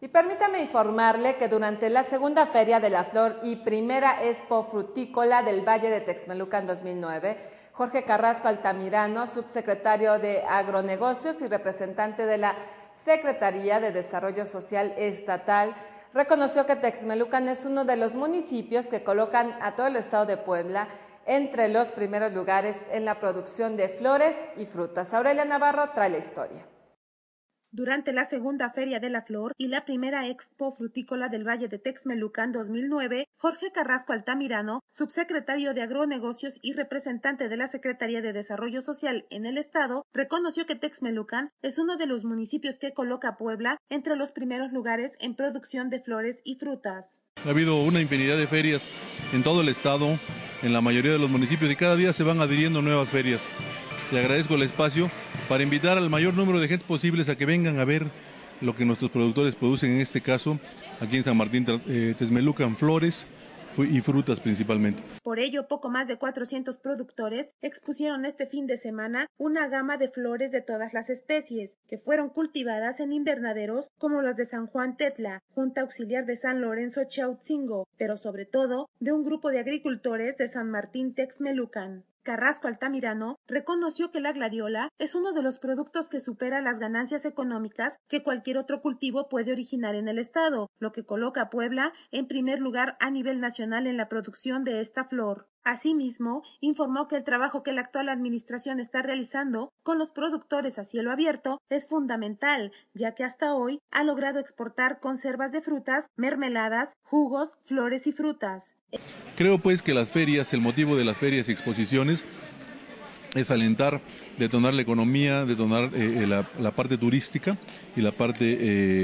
Y permítame informarle que durante la segunda Feria de la Flor y primera Expo Frutícola del Valle de Texmelucan 2009, Jorge Carrasco Altamirano, subsecretario de Agronegocios y representante de la Secretaría de Desarrollo Social Estatal, reconoció que Texmelucan es uno de los municipios que colocan a todo el estado de Puebla entre los primeros lugares en la producción de flores y frutas. Aurelia Navarro trae la historia. Durante la segunda Feria de la Flor y la primera Expo Frutícola del Valle de Texmelucan 2009, Jorge Carrasco Altamirano, subsecretario de Agronegocios y representante de la Secretaría de Desarrollo Social en el Estado, reconoció que Texmelucan es uno de los municipios que coloca a Puebla entre los primeros lugares en producción de flores y frutas. Ha habido una infinidad de ferias en todo el Estado en la mayoría de los municipios y cada día se van adhiriendo nuevas ferias. Le agradezco el espacio para invitar al mayor número de gente posible a que vengan a ver lo que nuestros productores producen, en este caso aquí en San Martín eh, Tesmelucan Flores, y frutas principalmente. Por ello, poco más de 400 productores expusieron este fin de semana una gama de flores de todas las especies, que fueron cultivadas en invernaderos como los de San Juan Tetla, Junta Auxiliar de San Lorenzo Chautzingo, pero sobre todo de un grupo de agricultores de San Martín Texmelucan. Carrasco Altamirano reconoció que la gladiola es uno de los productos que supera las ganancias económicas que cualquier otro cultivo puede originar en el Estado, lo que coloca a Puebla en primer lugar a nivel nacional en la producción de esta flor. Asimismo, informó que el trabajo que la actual Administración está realizando con los productores a cielo abierto es fundamental, ya que hasta hoy ha logrado exportar conservas de frutas, mermeladas, jugos, flores y frutas. Creo pues que las ferias, el motivo de las ferias y exposiciones es alentar, detonar la economía, detonar eh, eh, la, parte turística y la parte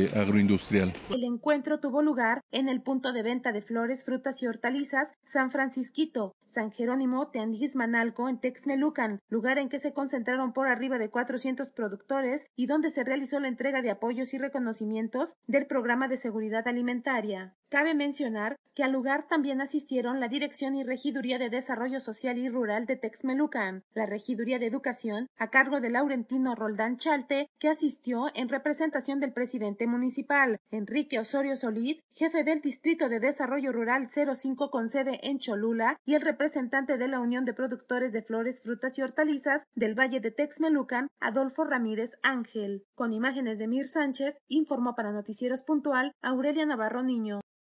eh, agroindustrial. El encuentro tuvo lugar en el punto de venta de flores, frutas y hortalizas San Francisquito, San Jerónimo, Teandís, Manalco, en Texmelucan, lugar en que se concentraron por arriba de 400 productores y donde se realizó la entrega de apoyos y reconocimientos del programa de seguridad alimentaria. Cabe mencionar que al lugar también asistieron la Dirección y Regiduría de Desarrollo Social y Rural de Texmelucan, la Regiduría de Educación, a cargo de Laurentino Roldán Chalte, que asistió en representación del presidente municipal, Enrique Osorio Solís, jefe del Distrito de Desarrollo Rural 05 con sede en Cholula, y el representante de la Unión de Productores de Flores, Frutas y Hortalizas del Valle de Texmelucan, Adolfo Ramírez Ángel. Con imágenes de Mir Sánchez, informó para Noticieros Puntual Aurelia Navarro Niño.